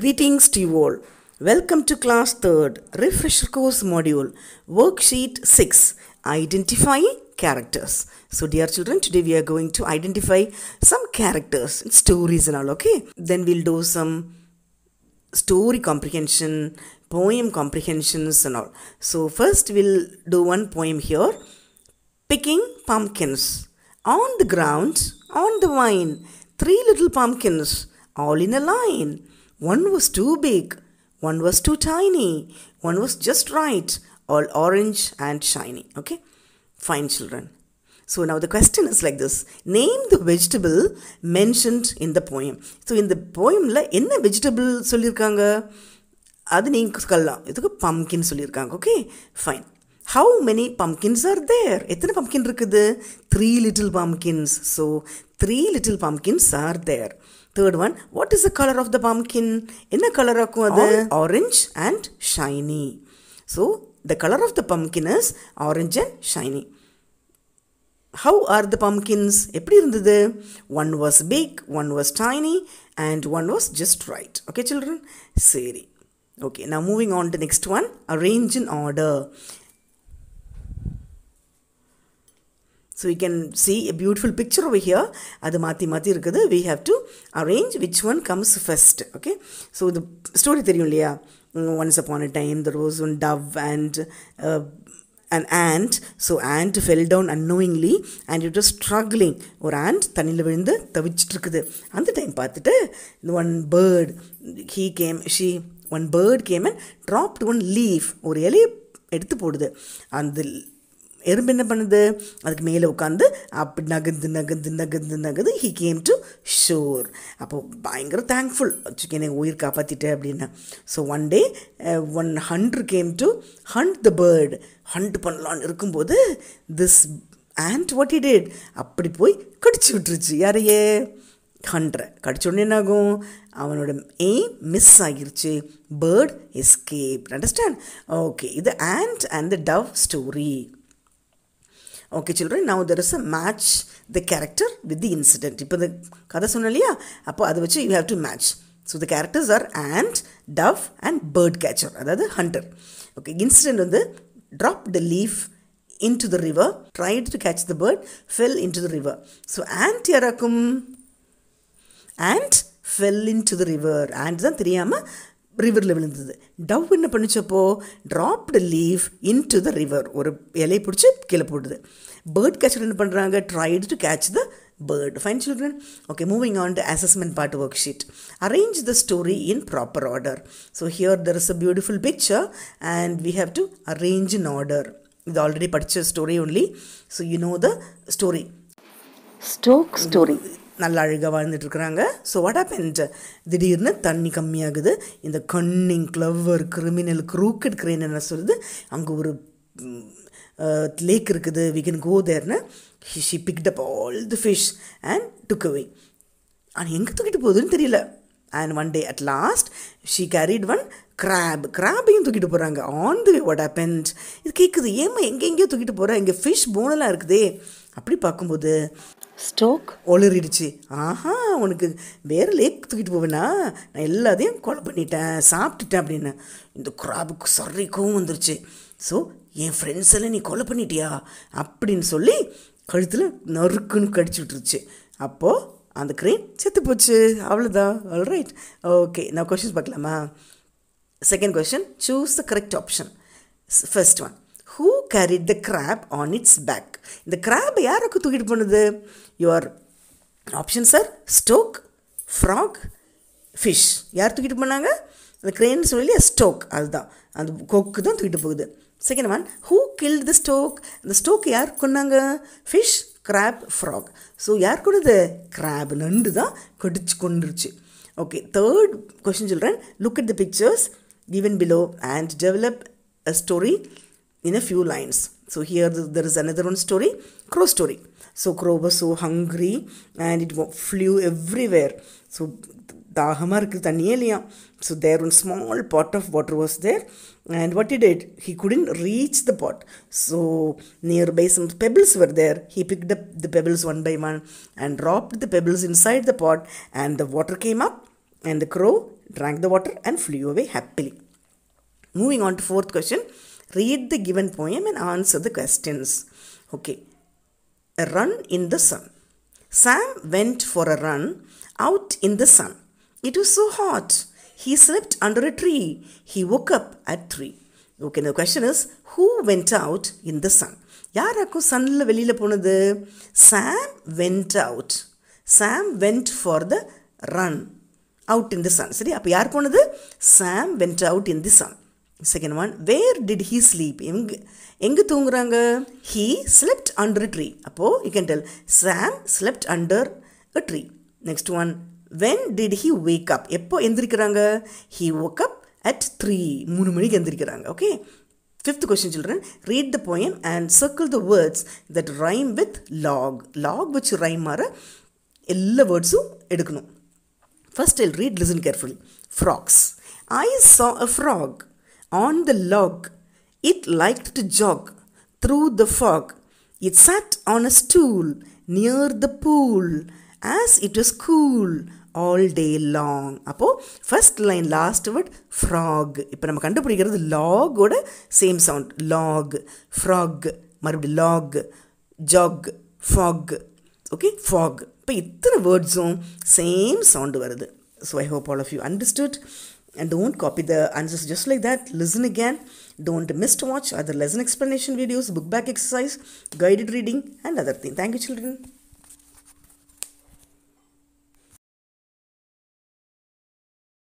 Greetings to you all. Welcome to class 3rd, refresher course module, worksheet 6, identify characters. So dear children, today we are going to identify some characters, stories and all, okay? Then we'll do some story comprehension, poem comprehensions and all. So first we'll do one poem here, picking pumpkins. On the ground, on the vine, three little pumpkins, all in a line. One was too big, one was too tiny, one was just right, all orange and shiny. Okay? Fine, children. So now the question is like this Name the vegetable mentioned in the poem. So in the poemல என்ன vegetable சொல்லியிருக்காங்க அது நீங்கள் கல்லாம் இதுக்கு pumpkin சொல்லியிருக்காங்க okay fine how many pumpkins are there எத்தனை pumpkin இருக்குது three little pumpkins so three little pumpkins are there third one what is the colour of the pumpkin என்ன colour ஆக்கும் அது orange and shiny so the colour of the pumpkin is orange and shiny how are the pumpkins எப்படி இருந்தது one was big one was tiny and one was just right okay children சரி okay நான் moving on to next one arrange in order So you can see a beautiful picture over here. அது மாற்றி மாற்றி இருக்குது we have to arrange which one comes first. Okay. So the story தெரியும் இல்லையா once upon a time there was one dove and an ant so ant fell down unknowingly and it was struggling ஒரு ant தண்ணியில் விழுந்து தவிச்சிட்டு இருக்குது அந்த time பார்த்துட்டு one bird he came she one bird came and dropped one leaf ஒரு இலையை எடுத்து போடுது அந்த எறும்பு என்ன பண்ணுது அதுக்கு மேலே உட்காந்து அப்படி நகுந்து நகுந்து நகுந்து நகுது ஹி கேம் டு ஷோர் அப்போது பயங்கர தேங்க்ஃபுல் வச்சுக்கே எனக்கு உயிர் காப்பாற்றிட்டேன் அப்படின்னு so one day one uh, hunter came to hunt the bird hunt பண்ணலான்னு இருக்கும்போது this ant what it it அப்படி போய் கடிச்சு விட்டுருச்சு யாரையே ஹண்ட்ரை கடிச்ச உடனே என்னாகும் அவனோட எய்ம் மிஸ் ஆகிருச்சு பேர்ட் எஸ்கேப் அண்டர்ஸ்டாண்ட் ஓகே இது ant and the dove story okay children now there is a match the character with the incident இப்போ இந்த கதை சொன்னோம் இல்லையா அப்போ அதை வச்சு you have to match so the characters are ant dove and bird catcher அதாவது ஹண்டர் ஓகே இன்சிடென்ட் வந்து drop the leaf into the river tried to catch the bird fell into the river so ant யாராக்கும் ant fell into the river ant தான் தெரியாமல் River ரிவரில் விழுந்தது dove என்ன பண்ணிச்சப்போ dropped leave leaf into the river. ஒரு இலையை பிடிச்சி கீழே போடுது பேர்ட் கேச்சர் என்ன பண்ணுறாங்க tried to catch the bird. Fine, children? Okay, moving on to assessment part worksheet. Arrange the story in proper order. So here there is a beautiful picture and we have to arrange in order. The already purchased story only. So you know the story. Stoke story. நல்லா அழகாக வாழ்ந்துட்டுருக்குறாங்க so what happened திடீர்னு தண்ணி கம்மியாகுது இந்த cunning clever criminal crooked crane என்ன சொல்லுது அங்கே ஒரு லேக் இருக்குது வி கேன் கோ தேர்னு she picked up all the fish and took away ஆனால் எங்கே தூக்கிட்டு போகுதுன்னு தெரியல and one day at last she carried one crab கிராப்பையும் தூக்கிட்டு போகிறாங்க ஆன் தி வாட் பென்ட் இது கேட்குது ஏமா எங்கெங்கேயோ தூக்கிட்டு போகிறேன் இங்கே ஃபிஷ் போனெல்லாம் இருக்குதே அப்படி பார்க்கும்போது ஸ்டோக் ஒளிரிடுச்சு ஆஹா உனக்கு வேறு லேக் தூக்கிட்டு போவேனா நான் எல்லாத்தையும் கொலை பண்ணிட்டேன் சாப்பிட்டுட்டேன் அப்படின்னு இந்த கிராபுக்கு சர்ரிக்கவும் வந்துருச்சு ஸோ என் ஃப்ரெண்ட்ஸ் எல்லாம் நீ கொலை பண்ணிட்டியா அப்படின்னு சொல்லி கழுத்தில் நறுக்குன்னு கடிச்சு விட்டுருச்சு அப்போது அந்த க்ரீன் செத்து போச்சு அவ்வளோதான் ஆல்ரைட் ஓகே நான் கொஷின்ஸ் பார்க்கலாமா second question choose the correct option first one who carry the crab on its back இந்த கிராப் யாருக்கு தூக்கிட்டு போனது your option sir stork frog fish யார் தூக்கிட்டு போனாங்க அந்த கிரேன் சொல்லி ஸ்டோக் அதுதான் அந்த கொக்கு தான் தூக்கிட்டு போகுது second one who kill the stork அந்த ஸ்டோக் யார் கொண்டாங்க ஃபிஷ் கிராப் ஃப்ராக் ஸோ யார் கொடுது கிராப் நண்டு தான் கடிச்சு கொண்டுருச்சு ஓகே தேர்ட் கொஷின் சொல்கிறேன் look at the pictures given below and develop a story in a few lines. So here there is another one story, crow story. So crow was so hungry and it flew everywhere. So the so there one small pot of water was there and what he did he couldn't reach the pot so nearby some pebbles were there he picked up the pebbles one by one and dropped the pebbles inside the pot and the water came up and the crow drank the water and flew away happily moving on to fourth question read the given poem and answer the questions. Okay. A run in the sun. Sam went for a run out in the sun. It was so hot. He slept under a tree. He woke up at three. Okay, the question is who went out in the sun? Yaraku sun Sam went out. Sam went for the run out in the sun. Sam went out in the sun. Second one where did he sleep எங்கே எங்கே தூங்குறாங்க he slept under tree அப்போது you can tell Sam slept under a tree next one when did he wake up எப்போ எந்திரிக்கிறாங்க he woke up at three மூணு மணிக்கு எந்திரிக்கிறாங்க okay fifth question சொல்கிறேன் read the poem and circle the words that rhyme with log log வச்சு rhyme மாற எல்லா வேர்ட்ஸும் எடுக்கணும் first I'll read listen careful frocks I saw a frog on the log. It liked to jog through the fog. It sat on a stool near the pool as it was cool all day long அப்போது first line last word frog இப்போ நம்ம கண்டுபிடிக்கிறது லாகோட same sound log frog மறுபடியும் log jog fog okay fog இப்போ இத்தனை வேர்ட்ஸும் same sound வருது so I hope all of you understood and don't copy the answers just like that listen again don't miss to watch other lesson explanation videos book back exercise guided reading and other things thank you children